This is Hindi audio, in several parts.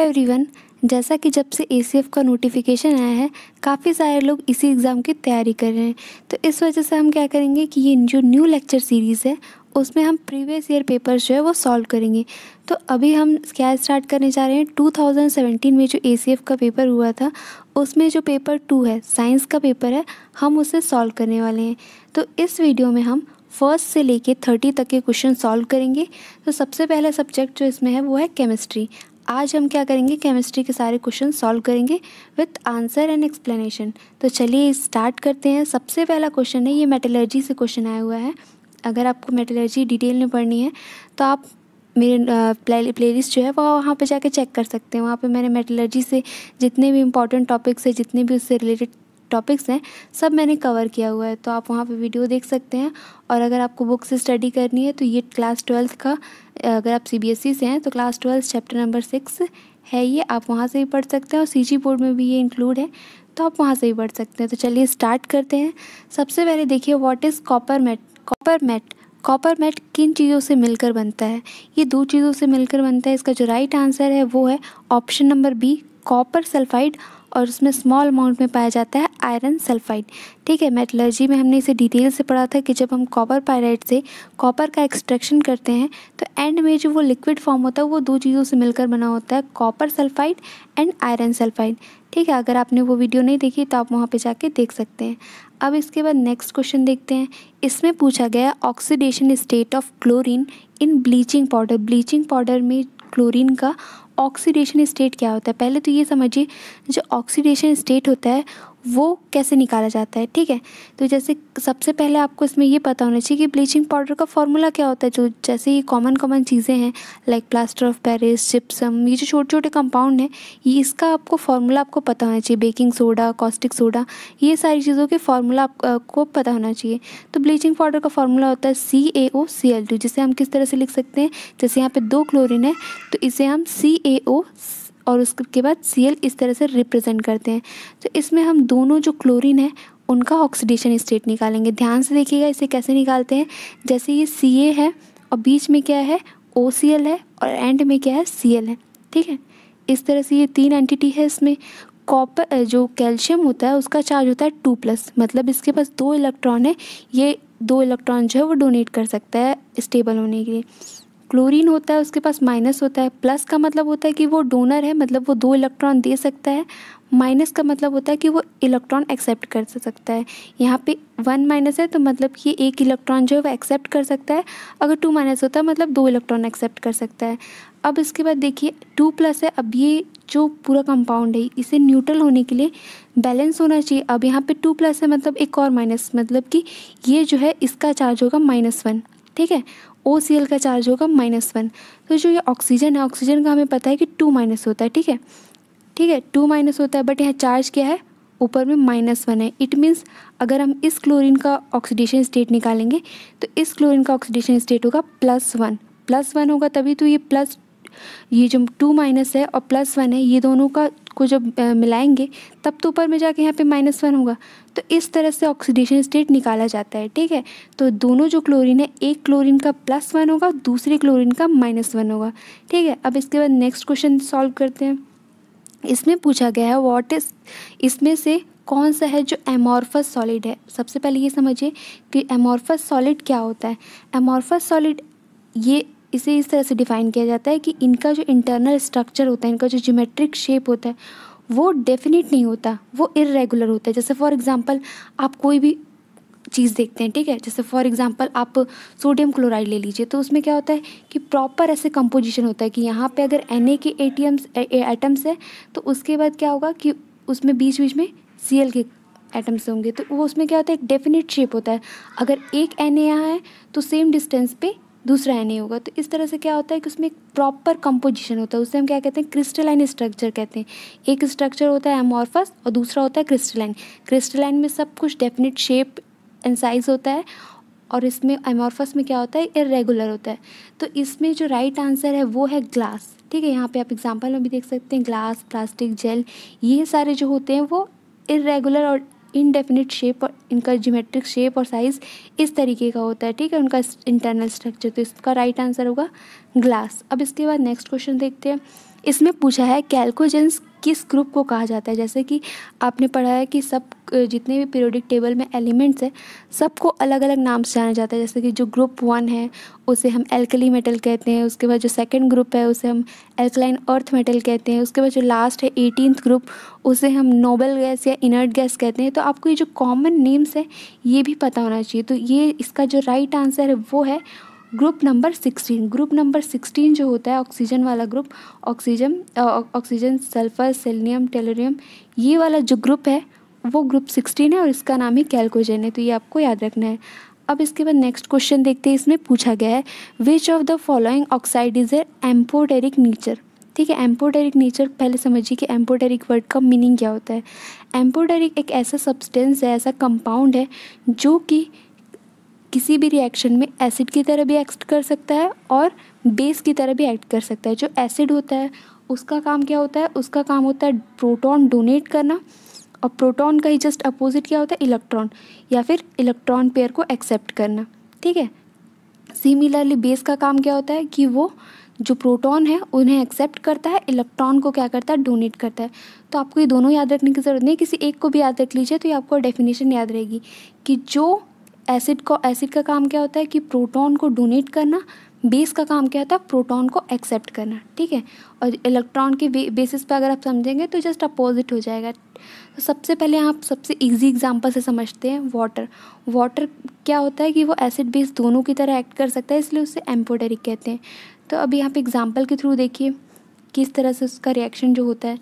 हेलो एवरीवन जैसा कि जब से ए का नोटिफिकेशन आया है काफ़ी सारे लोग इसी एग्ज़ाम की तैयारी कर रहे हैं तो इस वजह से हम क्या करेंगे कि ये जो न्यू लेक्चर सीरीज़ है उसमें हम प्रीवियस ईयर पेपर्स जो है वो सॉल्व करेंगे तो अभी हम क्या स्टार्ट करने जा रहे हैं 2017 में जो ए का पेपर हुआ था उसमें जो पेपर टू है साइंस का पेपर है हम उसे सॉल्व करने वाले हैं तो इस वीडियो में हम फर्स्ट से लेके थर्टी तक के क्वेश्चन सॉल्व करेंगे तो सबसे पहला सब्जेक्ट जो इसमें है वो है केमिस्ट्री आज हम क्या करेंगे केमिस्ट्री के सारे क्वेश्चन सॉल्व करेंगे विथ आंसर एंड एक्सप्लेनेशन तो चलिए स्टार्ट करते हैं सबसे पहला क्वेश्चन है ये मेटलर्जी से क्वेश्चन आया हुआ है अगर आपको मेटलर्जी डिटेल में पढ़नी है तो आप मेरे प्ले प्ले लिस्ट जो है वो वहाँ पे जाके चेक कर सकते हैं वहाँ पे मैंने मेटलर्जी से जितने भी इंपॉर्टेंट टॉपिक्स है जितने भी उससे रिलेटेड टॉपिक्स हैं सब मैंने कवर किया हुआ है तो आप वहाँ पे वीडियो देख सकते हैं और अगर आपको बुक से स्टडी करनी है तो ये क्लास ट्वेल्थ का अगर आप सीबीएसई e से हैं तो class twelfth chapter number six है ये आप वहाँ से भी पढ़ सकते हैं और सी बोर्ड में भी ये इंक्लूड है तो आप वहाँ से भी पढ़ सकते हैं तो चलिए स्टार्ट करते हैं सबसे पहले देखिए what is copper matte copper matte copper matte किन चीज़ों से मिलकर बनता है ये दो चीज़ों से मिलकर बनता है इसका जो राइट आंसर है वो है option number B copper sulphide और उसमें स्मॉल अमाउंट में पाया जाता है आयरन सल्फाइड ठीक है मेटलर्जी में हमने इसे डिटेल से पढ़ा था कि जब हम कॉपर पायराइड से कॉपर का एक्सट्रैक्शन करते हैं तो एंड में जो वो लिक्विड फॉर्म होता है वो दो चीज़ों से मिलकर बना होता है copper sulphide and iron sulphide ठीक है अगर आपने वो वीडियो नहीं देखी तो आप वहाँ पर जाके देख सकते हैं अब इसके बाद नेक्स्ट क्वेश्चन देखते हैं इसमें पूछा गया oxidation state of chlorine in bleaching powder bleaching powder में क्लोरीन का ऑक्सीडेशन स्टेट क्या होता है पहले तो ये समझिए जो ऑक्सीडेशन स्टेट होता है वो कैसे निकाला जाता है ठीक है तो जैसे सबसे पहले आपको इसमें ये पता होना चाहिए कि ब्लीचिंग पाउडर का फॉर्मूला क्या होता है जो जैसे ये कॉमन कॉमन चीज़ें हैं like plaster of Paris gypsum ये जो छोटे छोटे कंपाउंड हैं ये इसका आपको फार्मूला आपको पता होना चाहिए बेकिंग सोडा कॉस्टिक सोडा ये सारी चीज़ों के फार्मूला आपको पता होना चाहिए तो ब्लीचिंग पाउडर का फार्मूला होता है सी ए ओ सी एल टू जिसे हम किस तरह से लिख सकते हैं जैसे यहाँ पर दो क्लोरिन है तो इसे हम सी ए ओ और उसके बाद सी एल इस तरह से रिप्रेजेंट करते हैं तो इसमें हम दोनों जो क्लोरीन है उनका ऑक्सीडेशन स्टेट निकालेंगे ध्यान से देखिएगा इसे कैसे निकालते हैं जैसे ये सी ए है और बीच में क्या है ओ सी एल है और एंड में क्या है सी एल है ठीक है इस तरह से ये तीन एंटिटी है इसमें कॉपर जो कैल्शियम होता है उसका चार्ज होता है टू प्लस मतलब इसके पास दो इलेक्ट्रॉन है ये दो इलेक्ट्रॉन जो है वो डोनेट कर सकता है स्टेबल होने के लिए क्लोरीन होता है उसके पास माइनस होता है प्लस का मतलब होता है कि वो डोनर है मतलब वो दो इलेक्ट्रॉन दे सकता है माइनस का मतलब होता है कि वो इलेक्ट्रॉन एक्सेप्ट कर सकता है यहाँ पे वन माइनस है तो मतलब कि एक इलेक्ट्रॉन जो है वो एक्सेप्ट कर सकता है अगर टू माइनस होता है मतलब दो इलेक्ट्रॉन एक्सेप्ट कर सकता है अब इसके बाद देखिए टू प्लस है अब ये जो पूरा कंपाउंड है इसे न्यूट्रल होने के लिए बैलेंस होना चाहिए अब यहाँ पर टू प्लस है मतलब एक और माइनस मतलब कि ये जो है इसका चार्ज होगा माइनस वन ठीक है ओ सी एल का चार्ज होगा माइनस वन तो जो ये ऑक्सीजन है ऑक्सीजन का हमें पता है कि टू माइनस होता है ठीक है ठीक है टू माइनस होता है बट यहाँ चार्ज क्या है ऊपर में माइनस वन है इट मीन्स अगर हम इस क्लोरीन का ऑक्सीडेशन स्टेट निकालेंगे तो इस क्लोरीन का ऑक्सीडेशन स्टेट होगा प्लस वन प्लस वन होगा तभी तो ये प्लस ये जो टू माइनस है और प्लस वन है ये दोनों का को जब मिलाएंगे तब तो ऊपर में जाके यहाँ पे माइनस वन होगा तो इस तरह से ऑक्सीडेशन स्टेट निकाला जाता है ठीक है तो दोनों जो क्लोरीन है एक क्लोरीन का प्लस वन होगा दूसरे क्लोरीन का माइनस वन होगा ठीक है अब इसके बाद नेक्स्ट क्वेश्चन सॉल्व करते हैं इसमें पूछा गया है वॉट इज इसमें से कौन सा है जो एमॉर्फस सॉलिड है सबसे पहले ये समझिए कि एमॉर्फस सॉलिड क्या होता है एमॉर्फस सॉलिड ये इसे इस तरह से डिफ़ाइन किया जाता है कि इनका जो इंटरनल स्ट्रक्चर होता है इनका जो जोमेट्रिक शेप होता है वो डेफिनेट नहीं होता वो इरेगुलर होता है जैसे फॉर एग्ज़ाम्पल आप कोई भी चीज़ देखते हैं ठीक है जैसे फॉर एग्जांपल आप सोडियम क्लोराइड ले लीजिए तो उसमें क्या होता है कि प्रॉपर ऐसे कंपोजिशन होता है कि यहाँ पे अगर एन के एम्स एटम्स है तो उसके बाद क्या होगा कि उसमें बीच बीच में सी के एटम्स होंगे तो वो उसमें क्या होता है एक डेफिनेट शेप होता है अगर एक एन यहाँ है तो सेम डिस्टेंस पे दूसरा एन ए होगा तो इस तरह से क्या होता है कि उसमें एक प्रॉपर कंपोजिशन होता है उसे हम क्या कहते हैं क्रिस्टलाइन स्ट्रक्चर कहते हैं एक स्ट्रक्चर होता है एमॉर्फस और दूसरा होता है क्रिस्टलाइन क्रिस्टलाइन में सब कुछ डेफिनेट शेप एंड साइज होता है और इसमें एमॉर्फस में क्या होता है इरेगुलर होता है तो इसमें जो राइट right आंसर है वो है ग्लास ठीक है यहाँ पे आप एग्जांपल में भी देख सकते हैं ग्लास प्लास्टिक जेल ये सारे जो होते हैं वो इरेगुलर और इनडेफिनिट शेप और इनका जोमेट्रिक शेप और साइज़ इस तरीके का होता है ठीक है उनका इंटरनल स्ट्रक्चर तो इसका राइट आंसर होगा ग्लास अब इसके बाद नेक्स्ट क्वेश्चन देखते हैं इसमें पूछा है कैल्कोजेंस किस ग्रुप को कहा जाता है जैसे कि आपने पढ़ा है कि सब जितने भी पीरियोडिक टेबल में एलिमेंट्स हैं सबको अलग अलग नाम से जाना जाता है जैसे कि जो ग्रुप वन है उसे हम एल्कली मेटल कहते हैं उसके बाद जो सेकंड ग्रुप है उसे हम एल्कलाइन अर्थ मेटल कहते हैं उसके बाद जो लास्ट है एटीन ग्रुप उसे हम नोबल गैस या इनर्ट गैस कहते हैं तो आपको ये जो कॉमन नेम्स है ये भी पता होना चाहिए तो ये इसका जो राइट right आंसर है वो है group number sixteen group number sixteen जो होता है ऑक्सीजन वाला group oxygen oxygen sulphur selenium tellurium ये वाला जो ग्रुप है वो ग्रुप सिक्सटीन है और इसका नाम है कैलकोजन है तो ये आपको याद रखना है अब इसके बाद नेक्स्ट क्वेश्चन देखते हैं इसमें पूछा गया है which of the following oxide is a amphoteric nature ठीक है एम्पोटेरिक नेचर पहले समझिए कि एम्पोडेरिक वर्ड का मीनिंग क्या होता है एम्पोडेरिक एक ऐसा सब्सटेंस है ऐसा कंपाउंड है जो कि किसी भी रिएक्शन में एसिड की तरह भी एक्ट कर सकता है और बेस की तरह भी एक्ट कर सकता है जो एसिड होता है उसका काम क्या होता है उसका काम होता है प्रोटॉन डोनेट करना और प्रोटॉन का ही जस्ट अपोजिट क्या होता है इलेक्ट्रॉन या फिर इलेक्ट्रॉन पेयर को एक्सेप्ट करना ठीक है सिमिलरली बेस का काम क्या होता है कि वो जो प्रोटॉन है उन्हें एक्सेप्ट करता है इलेक्ट्रॉन को क्या करता है डोनेट करता है तो आपको ये दोनों याद रखने की ज़रूरत नहीं किसी एक को भी याद रख लीजिए तो ये आपको डेफिनेशन याद रहेगी कि जो एसिड को एसिड का काम क्या होता है कि प्रोटॉन को डोनेट करना बेस का काम क्या होता है प्रोटॉन को एक्सेप्ट करना ठीक है और इलेक्ट्रॉन के बे, बेसिस पे अगर आप समझेंगे तो जस्ट अपोजिट हो जाएगा तो सबसे पहले आप सबसे इजी एग्जांपल से समझते हैं वाटर वाटर क्या होता है कि वो एसिड बेस दोनों की तरह एक्ट कर सकता है इसलिए उसे एम्पोडेरिक कहते हैं तो अभी पर एग्जाम्पल के थ्रू देखिए किस तरह से उसका रिएक्शन जो होता है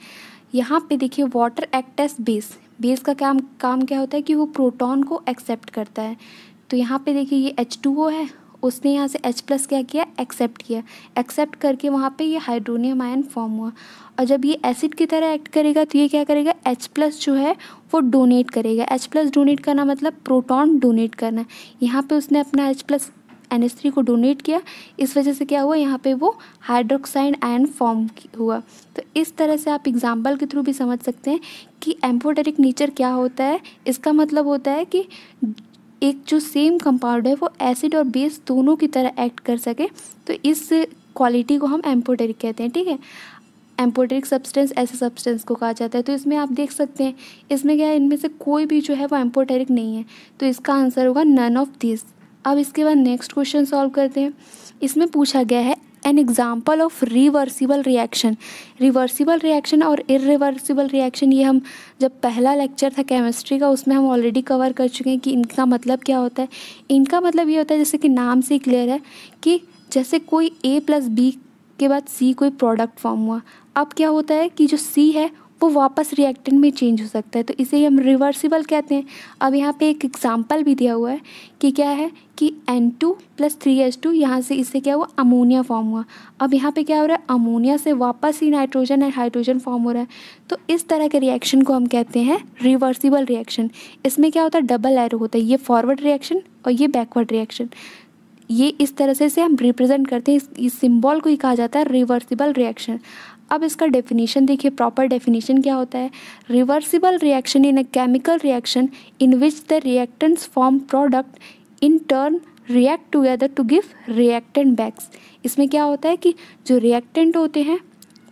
यहाँ पे देखिए water act as base base का काम काम क्या होता है कि वो प्रोटॉन को एक्सेप्ट करता है तो यहाँ पे देखिए ये एच टू ओ है उसने यहाँ से एच प्लस क्या किया एक्सेप्ट किया एक्सेप्ट करके वहाँ पे ये हाइड्रोनियम आयन फॉर्म हुआ और जब ये एसिड की तरह एक्ट करेगा तो ये क्या करेगा एच प्लस जो है वो डोनेट करेगा एच प्लस डोनेट करना मतलब प्रोटॉन डोनेट करना यहाँ पे उसने अपना एच प्लस एन को डोनेट किया इस वजह से क्या हुआ यहाँ पे वो हाइड्रोक्साइड आयन फॉर्म हुआ तो इस तरह से आप एग्जाम्पल के थ्रू भी समझ सकते हैं कि एम्फोटेरिक नेचर क्या होता है इसका मतलब होता है कि एक जो सेम कंपाउंड है वो एसिड और बेस दोनों की तरह एक्ट कर सके तो इस क्वालिटी को हम एम्पोटेरिक कहते हैं ठीक है एम्पोटेरिक सब्सटेंस ऐसे सब्सटेंस को कहा जाता है तो इसमें आप देख सकते हैं इसमें क्या है इनमें से कोई भी जो है वो एम्पोटेरिक नहीं है तो इसका आंसर होगा नन ऑफ दिस अब इसके बाद नेक्स्ट क्वेश्चन सॉल्व करते हैं इसमें पूछा गया है an example of reversible reaction reversible reaction और इरिवर्सिबल रिएक्शन ये हम जब पहला लेक्चर था केमिस्ट्री का उसमें हम ऑलरेडी कवर कर चुके हैं कि इनका मतलब क्या होता है इनका मतलब ये होता है जैसे कि नाम से क्लियर है कि जैसे कोई ए प्लस बी के बाद सी कोई प्रोडक्ट फॉर्म हुआ अब क्या होता है कि जो सी है वो वापस रिएक्टेंट में चेंज हो सकता है तो इसे हम रिवर्सिबल कहते हैं अब यहाँ पे एक एग्जांपल भी दिया हुआ है कि क्या है कि N two plus three H two यहाँ से इससे क्या हुआ अमोनिया फॉर्म हुआ अब यहाँ पे क्या हो रहा है अमोनिया से वापस ही नाइट्रोजन एंड हाइड्रोजन फॉर्म हो रहा है तो इस तरह के रिएक्शन को हम कहते हैं रिवर्सिबल रिएक्शन इसमें क्या होता है डबल एरो होता है ये फॉरवर्ड रिएक्शन और ये बैकवर्ड रिएक्शन ये इस तरह से इसे हम रिप्रेजेंट करते हैं इस, इस सिंबल को ही कहा जाता है रिवर्सिबल रिएक्शन अब इसका डेफिनेशन देखिए प्रॉपर डेफिनेशन क्या होता है reversible reaction in a chemical reaction in which the reactants form product in turn react together to give reactant backs इसमें क्या होता है कि जो रिएक्टेंट होते हैं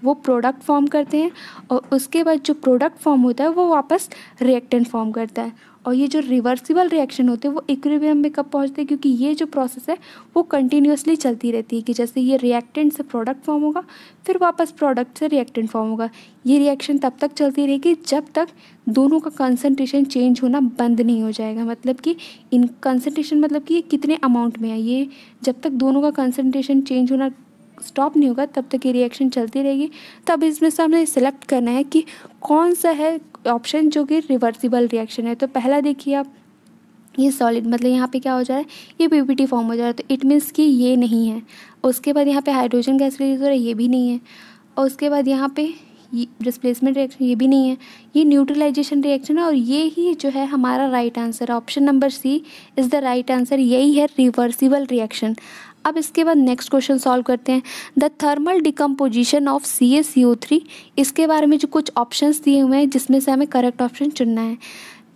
वो प्रोडक्ट फॉर्म करते हैं और उसके बाद जो प्रोडक्ट फॉर्म होता है वो वापस रिएक्टेंट फॉर्म करता है और ये जो रिवर्सिबल रिएक्शन होते हैं वो इक्विलिब्रियम में कब पहुँचते हैं क्योंकि ये जो प्रोसेस है वो कंटिन्यूसली चलती रहती है कि जैसे ये रिएक्टेंट से प्रोडक्ट फॉर्म होगा फिर वापस प्रोडक्ट से रिएक्टेंट फॉर्म होगा ये रिएक्शन तब तक चलती रहेगी जब तक दोनों का कंसनट्रेशन चेंज होना बंद नहीं हो जाएगा मतलब कि इन कंसनट्रेशन मतलब कि ये कितने अमाउंट में है ये जब तक दोनों का कंसनट्रेशन चेंज होना स्टॉप नहीं होगा तब तक ये रिएक्शन चलती रहेगी तब तो इसमें से हमने सेलेक्ट करना है कि कौन सा है ऑप्शन जो कि रिवर्सिबल रिएक्शन है तो पहला देखिए आप ये सॉलिड मतलब यहाँ पे क्या हो जा रहा है ये पीपीटी फॉर्म हो जा रहा है तो इट मीन्स कि ये नहीं है उसके बाद यहाँ पे हाइड्रोजन गैस रिलीज हो रहा है ये भी नहीं है और उसके बाद यहाँ पे डिस्प्लेसमेंट रिएक्शन ये भी नहीं है ये न्यूट्रलाइजेशन रिएक्शन है और ये ही जो है हमारा right answer option number C is the right answer यही है रिवर्सिबल रिएक्शन अब इसके बाद नेक्स्ट क्वेश्चन सॉल्व करते हैं the thermal decomposition of C S C O three इसके बारे में जो कुछ ऑप्शन दिए हुए हैं जिसमें से हमें करेक्ट ऑप्शन चुनना है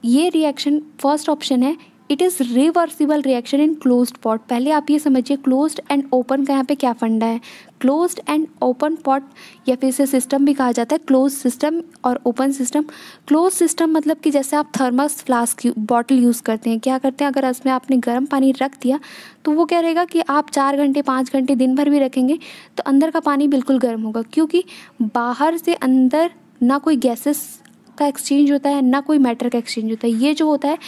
ये रिएक्शन फर्स्ट ऑप्शन है it is reversible reaction in close pot पहले आप ये समझिए क्लोज एंड ओपन का यहाँ पे क्या फंडा है क्लोज्ड एंड ओपन पॉट या फिर इसे सिस्टम भी कहा जाता है क्लोज सिस्टम और ओपन सिस्टम क्लोज सिस्टम मतलब कि जैसे आप थर्मस फ्लास्क बॉटल यूज़ करते हैं क्या करते हैं अगर उसमें आपने गर्म पानी रख दिया तो वो क्या रहेगा कि आप चार घंटे पाँच घंटे दिन भर भी रखेंगे तो अंदर का पानी बिल्कुल गर्म होगा क्योंकि बाहर से अंदर ना कोई गैसेस का एक्सचेंज होता है ना कोई मैटर का एक्सचेंज होता है ये जो होता है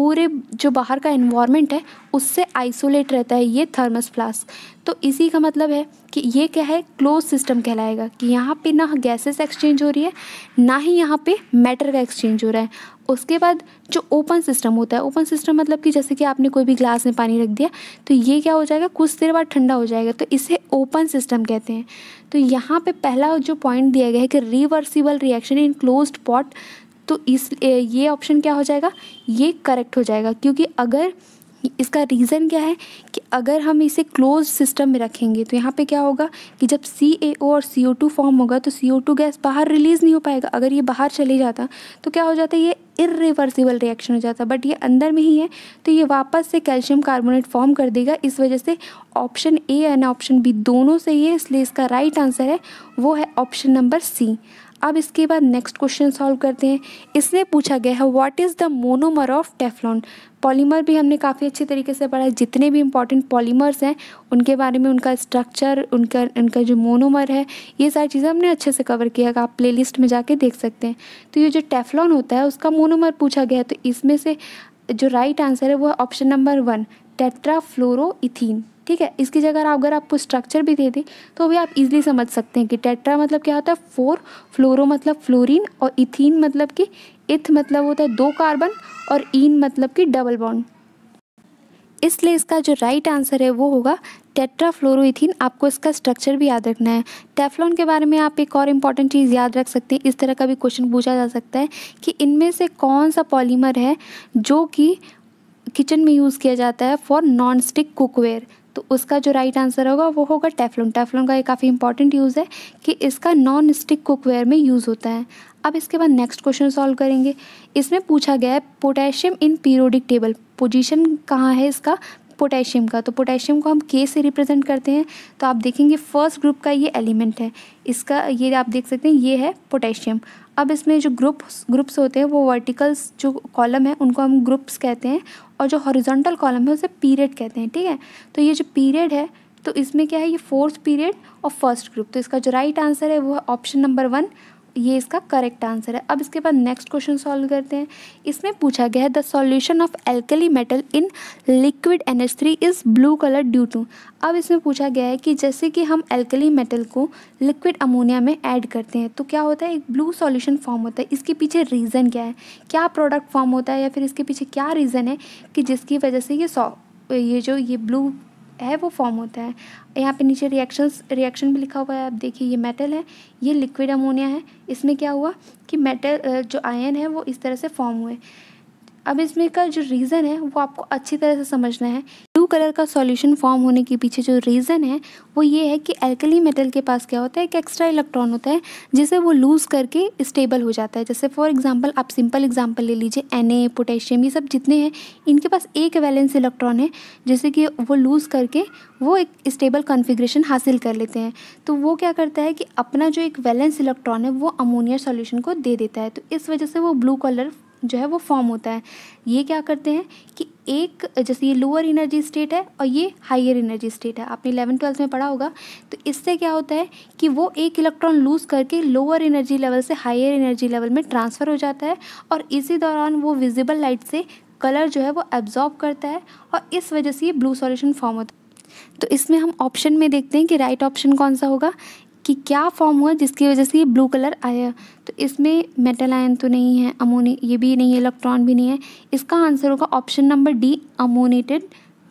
पूरे जो बाहर का इन्वामेंट है उससे आइसोलेट रहता है ये थर्मस फ्लास्क तो इसी का मतलब है कि ये क्या है क्लोज सिस्टम कहलाएगा कि यहाँ पे ना गैसेस एक्सचेंज हो रही है ना ही यहाँ पे मैटर का एक्सचेंज हो रहा है उसके बाद जो ओपन सिस्टम होता है ओपन सिस्टम मतलब कि जैसे कि आपने कोई भी ग्लास में पानी रख दिया तो ये क्या हो जाएगा कुछ देर बाद ठंडा हो जाएगा तो इसे ओपन सिस्टम कहते हैं तो यहाँ पे पहला जो पॉइंट दिया गया है कि reversible reaction in closed pot तो इस ये ऑप्शन क्या हो जाएगा ये करेक्ट हो जाएगा क्योंकि अगर इसका रीज़न क्या है कि अगर हम इसे क्लोज सिस्टम में रखेंगे तो यहाँ पे क्या होगा कि जब सी ए ओ और सी ओ टू फॉर्म होगा तो सी ओ टू गैस बाहर रिलीज़ नहीं हो पाएगा अगर ये बाहर चले जाता तो क्या हो जाता ये इरिवर्सिबल रिएक्शन हो जाता बट ये अंदर में ही है तो ये वापस से कैल्शियम कार्बोनेट फॉर्म कर देगा इस वजह से option A and option B दोनों से ही है इसलिए इसका राइट आंसर है वो है ऑप्शन नंबर सी अब इसके बाद नेक्स्ट क्वेश्चन सॉल्व करते हैं इसमें पूछा गया है what is the monomer of Teflon polymer भी हमने काफ़ी अच्छे तरीके से पढ़ा है जितने भी इंपॉर्टेंट पॉलीमर्स हैं उनके बारे में उनका स्ट्रक्चर उनका उनका जो मोनोमर है ये सारी चीज़ें हमने अच्छे से कवर किया आप प्ले में जाके देख सकते हैं तो ये जो टेफ्लॉन होता है उसका मोनोमर पूछा गया है तो इसमें से जो राइट right आंसर है वो ऑप्शन नंबर वन टेट्राफ्लोरोथीन ठीक है इसकी जगह अगर आपको स्ट्रक्चर भी दे दें तो भी आप इजीली समझ सकते हैं कि टेट्रा मतलब क्या होता है फोर फ्लोरो मतलब फ्लोरीन और इथीन मतलब कि इथ मतलब होता है दो कार्बन और इन मतलब कि डबल बॉन्ड इसलिए इसका जो राइट आंसर है वो होगा टेट्राफ्लोरोथीन आपको इसका स्ट्रक्चर भी याद रखना है टेफ्लॉन के बारे में आप एक और इम्पॉर्टेंट चीज़ याद रख सकते हैं इस तरह का भी क्वेश्चन पूछा जा सकता है कि इनमें से कौन सा पॉलीमर है जो कि किचन में यूज़ किया जाता है फॉर नॉन स्टिक कुकवेयर तो उसका जो राइट आंसर होगा वो होगा टेफलॉन टेफलॉन का ये काफ़ी इंपॉर्टेंट यूज़ है कि इसका नॉन स्टिक कुकवेयर में यूज़ होता है अब इसके बाद नेक्स्ट क्वेश्चन सॉल्व करेंगे इसमें पूछा गया है potassium in periodic table position कहाँ है इसका पोटेशियम का तो पोटेशियम को हम के से रिप्रेजेंट करते हैं तो आप देखेंगे फर्स्ट ग्रुप का ये एलिमेंट है इसका ये आप देख सकते हैं ये है पोटेशियम अब इसमें जो ग्रुप ग्रुप्स होते हैं वो वर्टिकल्स जो कॉलम है उनको हम ग्रुप्स कहते हैं और जो हॉरिजॉन्टल कॉलम है उसे पीरियड कहते हैं ठीक है तो ये जो पीरियड है तो इसमें क्या है ये फोर्थ पीरियड और फर्स्ट ग्रुप तो इसका जो राइट आंसर है वो है ऑप्शन नंबर वन ये इसका करेक्ट आंसर है अब इसके बाद नेक्स्ट क्वेश्चन सॉल्व करते हैं इसमें पूछा गया है the solution of alkali metal in liquid N S three is blue colour due to अब इसमें पूछा गया है कि जैसे कि हम एल्कली मेटल को लिक्विड अमोनिया में ऐड करते हैं तो क्या होता है एक ब्लू सॉल्यूशन फॉर्म होता है इसके पीछे रीज़न क्या है क्या प्रोडक्ट फॉर्म होता है या फिर इसके पीछे क्या रीज़न है कि जिसकी वजह से ये सॉ ये जो ये ब्लू है वो फॉर्म होता है यहाँ पे नीचे रिएक्शंस रिएक्शन भी लिखा हुआ है आप देखिए ये मेटल है ये लिक्विड अमोनिया है इसमें क्या हुआ कि मेटल जो आयन है वो इस तरह से फॉर्म हुए अब इसमें का जो रीज़न है वो आपको अच्छी तरह से समझना है कलर का सॉल्यूशन फॉर्म होने के पीछे जो रीज़न है वो ये है कि एल्कली मेटल के पास क्या होता है एक एक्स्ट्रा इलेक्ट्रॉन होता है जिसे वो लूज़ करके स्टेबल हो जाता है जैसे फॉर एग्जांपल आप सिंपल एग्जांपल ले लीजिए एन पोटेशियम ये सब जितने हैं इनके पास एक वैलेंस इलेक्ट्रॉन है जैसे कि वो लूज़ करके वो एक स्टेबल कॉन्फिग्रेशन हासिल कर लेते हैं तो वो क्या करता है कि अपना जो एक वैलेंस इलेक्ट्रॉन है वो अमोनिया सॉल्यूशन को दे देता है तो इस वजह से वो ब्लू कलर जो है वो फॉर्म होता है ये क्या करते हैं कि एक जैसे ये लोअर एनर्जी स्टेट है और ये हायर एनर्जी स्टेट है आपने इलेवन ट्वेल्थ में पढ़ा होगा तो इससे क्या होता है कि वो एक इलेक्ट्रॉन लूज करके लोअर एनर्जी लेवल से हायर एनर्जी लेवल में ट्रांसफ़र हो जाता है और इसी दौरान वो विजिबल लाइट से कलर जो है वो एब्जॉर्ब करता है और इस वजह से ये ब्लू सॉल्यूशन फॉर्म होता है तो इसमें हम ऑप्शन में देखते हैं कि राइट right ऑप्शन कौन सा होगा कि क्या फॉर्म हुआ जिसकी वजह से ये ब्लू कलर आया तो इसमें मेटल आयन तो नहीं है अमोनी ये भी नहीं है इलेक्ट्रॉन भी नहीं है इसका आंसर होगा option number D ammoniated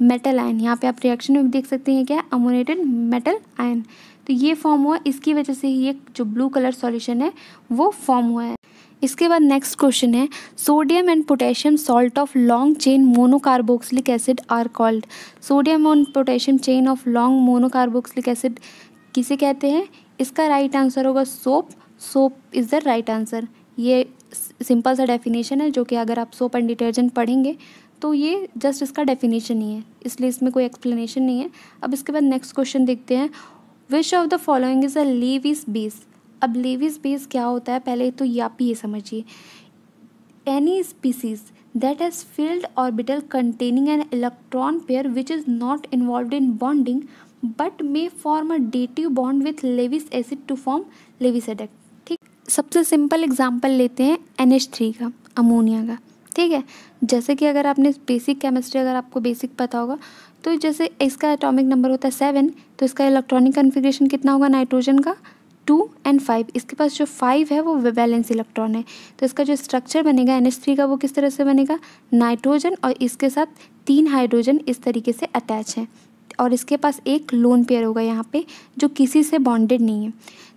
metal ion यहाँ पे आप रिएक्शन में भी देख सकते हैं क्या अमोनेटेड मेटल आयन तो ये फॉर्म हुआ इसकी वजह से ये जो ब्लू कलर सॉल्यूशन है वो फॉर्म हुआ है इसके बाद नेक्स्ट क्वेश्चन है sodium and potassium salt of long chain monocarboxylic acid are called sodium and potassium chain of long monocarboxylic acid किसे कहते हैं इसका राइट आंसर होगा soap soap is the right answer ये सिंपल सा डेफिनेशन है जो कि अगर आप सोप एंड डिटर्जेंट पढ़ेंगे तो ये जस्ट इसका डेफिनेशन ही है इसलिए इसमें कोई एक्सप्लेनेशन नहीं है अब इसके बाद नेक्स्ट क्वेश्चन देखते हैं which of the following is a Lewis base अब लेविस बेस क्या होता है पहले तो ये आप ये समझिए any species that has filled orbital containing an electron pair which is not involve in bonding but may form a dative bond with Lewis acid to form Lewis adduct ठीक सबसे सिंपल एग्जाम्पल लेते हैं एन एच थ्री का अमोनिया का ठीक है जैसे कि अगर आपने बेसिक केमिस्ट्री अगर आपको बेसिक पता होगा तो जैसे इसका एटॉमिक नंबर होता है सेवन तो इसका इलेक्ट्रॉनिक कन्फिग्रेशन कितना होगा नाइट्रोजन का टू एंड फाइव इसके पास जो फाइव है वो वैलेंस इलेक्ट्रॉन है तो इसका जो स्ट्रक्चर बनेगा एन थ्री का वो किस तरह से बनेगा नाइट्रोजन और इसके साथ तीन हाइड्रोजन इस तरीके से अटैच हैं और इसके पास एक लोन पेयर होगा यहाँ पे जो किसी से बॉन्डेड नहीं है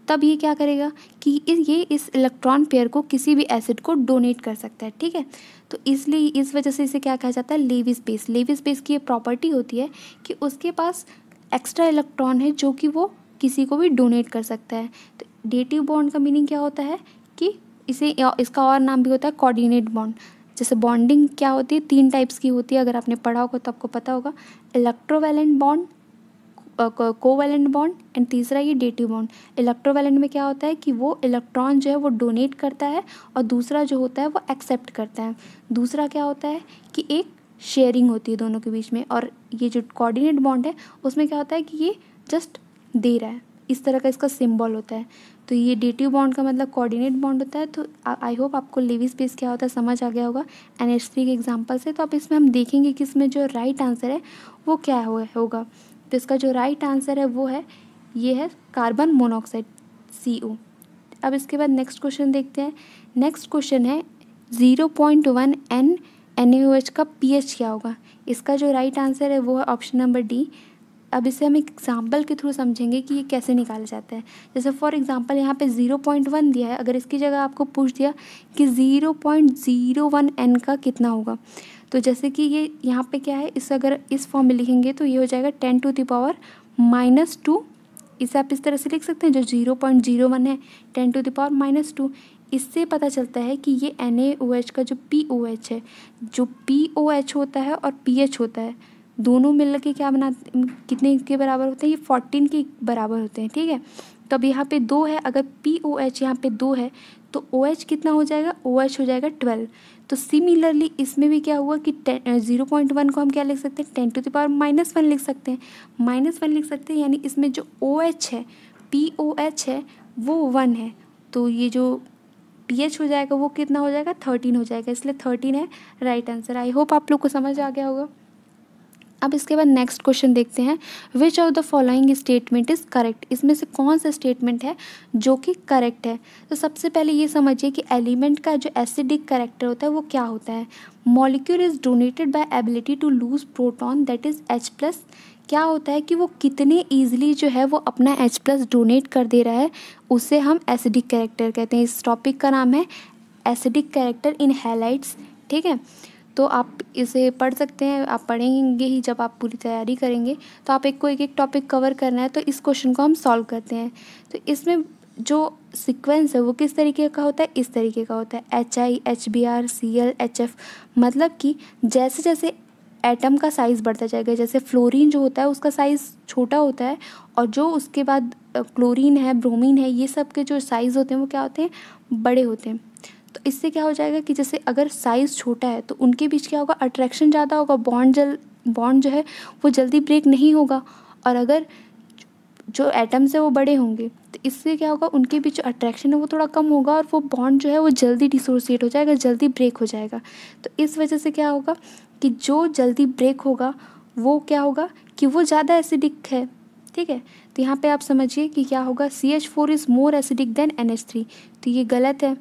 तब ये क्या करेगा कि ये इस इलेक्ट्रॉन पेयर को किसी भी एसिड को डोनेट कर सकता है ठीक है तो इसलिए इस वजह से इसे क्या कहा जाता है लेवी स्पेस लेवी स्पेस की ये प्रॉपर्टी होती है कि उसके पास एक्स्ट्रा इलेक्ट्रॉन है जो कि वो किसी को भी डोनेट कर सकता है तो डेटिव बॉन्ड का मीनिंग क्या होता है कि इसे इसका और नाम भी होता है कोऑर्डिनेट बॉन्ड जैसे बॉन्डिंग क्या होती है तीन टाइप्स की होती है अगर आपने पढ़ा होगा तो आपको पता होगा electrovalent bond valent bond and तीसरा ये डेटिव बॉन्ड इलेक्ट्रोवैलेंट में क्या होता है कि वो इलेक्ट्रॉन जो है वो डोनेट करता है और दूसरा जो होता है वो एक्सेप्ट करता है दूसरा क्या होता है कि एक शेयरिंग होती है दोनों के बीच में और ये जो कोऑर्डिनेट बॉन्ड है उसमें क्या होता है कि ये जस्ट दे रहा है इस तरह का इसका सिम्बॉल होता है तो ये डेटिव बॉन्ड का मतलब कोऑर्डिनेट बॉन्ड होता है तो आई होप आपको लेवी स्पेस क्या होता है समझ आ गया होगा एन एच थ्री के एग्जाम्पल से तो अब इसमें हम देखेंगे कि इसमें जो राइट right आंसर है वो क्या हो, होगा तो इसका जो राइट right आंसर है वो है ये है कार्बन मोनोक्साइड सी ओ अब इसके बाद नेक्स्ट क्वेश्चन देखते हैं नेक्स्ट क्वेश्चन है zero point one N N का पी एच क्या होगा इसका जो राइट right आंसर है वो है ऑप्शन नंबर डी अब इसे हम एक एग्जाम्पल के थ्रू समझेंगे कि ये कैसे निकाला जाता है जैसे फॉर एग्जाम्पल यहाँ पे ज़ीरो पॉइंट वन दिया है अगर इसकी जगह आपको पूछ दिया कि zero point zero one N का कितना होगा तो जैसे कि ये यहाँ पे क्या है इस अगर इस फॉर्म में लिखेंगे तो ये हो जाएगा ten to the power minus two इसे आप इस तरह से लिख सकते हैं जो ज़ीरो पॉइंट ज़ीरो वन है ten to the power minus two इससे पता चलता है कि ये एन ए ओ एच का जो पी ओ एच है जो पी ओ एच होता है और पी एच होता है दोनों मिल के क्या बनाते कितने के बराबर होते हैं ये फोर्टीन के बराबर होते हैं ठीक है तो अब यहाँ पे दो है अगर पी ओ एच यहाँ पे दो है तो ओ OH एच कितना हो जाएगा ओ OH एच हो जाएगा ट्वेल्व तो सिमिलरली इसमें भी क्या हुआ कि जीरो पॉइंट वन को हम क्या लिख सकते हैं ten to the power minus one लिख सकते हैं माइनस वन लिख सकते हैं यानी इसमें जो ओ OH एच है पी ओ एच है वो वन है तो ये जो पी एच हो जाएगा वो कितना हो जाएगा थर्टीन हो जाएगा इसलिए थर्टीन है राइट आंसर आई होप आप लोग को समझ आ गया होगा अब इसके बाद नेक्स्ट क्वेश्चन देखते हैं which of the following statement is correct इसमें से कौन सा स्टेटमेंट है जो कि करेक्ट है तो सबसे पहले ये समझिए कि एलिमेंट का जो एसिडिक करेक्टर होता है वो क्या होता है molecule is donated by ability to lose proton that is H plus क्या होता है कि वो कितने ईजिली जो है वो अपना एच प्लस डोनेट कर दे रहा है उसे हम एसिडिक कैरेक्टर कहते हैं इस टॉपिक का नाम है एसिडिक कैरेक्टर इन हेलाइट्स ठीक है तो आप इसे पढ़ सकते हैं आप पढ़ेंगे ही जब आप पूरी तैयारी करेंगे तो आप एक को एक एक टॉपिक कवर करना है तो इस क्वेश्चन को हम सॉल्व करते हैं तो इसमें जो सीक्वेंस है वो किस तरीके का होता है इस तरीके का होता है H I H B R C L H F मतलब कि जैसे जैसे एटम का साइज़ बढ़ता जाएगा जैसे फ्लोरीन जो होता है उसका साइज़ छोटा होता है और जो उसके बाद क्लोरीन है ब्रोमीन है ये सब के जो साइज़ होते हैं वो क्या होते हैं बड़े होते हैं तो इससे क्या हो जाएगा कि जैसे अगर साइज़ छोटा है तो उनके बीच क्या होगा अट्रैक्शन ज़्यादा होगा बॉन्ड जल बॉन्ड जो है वो जल्दी ब्रेक नहीं होगा और अगर जो एटम्स है वो बड़े होंगे तो इससे क्या होगा उनके बीच जो अट्रैक्शन है वो थोड़ा कम होगा और वो बॉन्ड जो है वो जल्दी डिसोसिएट हो जाएगा जल्दी ब्रेक हो जाएगा तो इस वजह से क्या होगा कि जो जल्दी ब्रेक होगा वो क्या होगा कि वो ज़्यादा एसिडिक है ठीक है तो यहाँ पे आप समझिए कि क्या होगा C H four is more acidic than N H three तो ये गलत है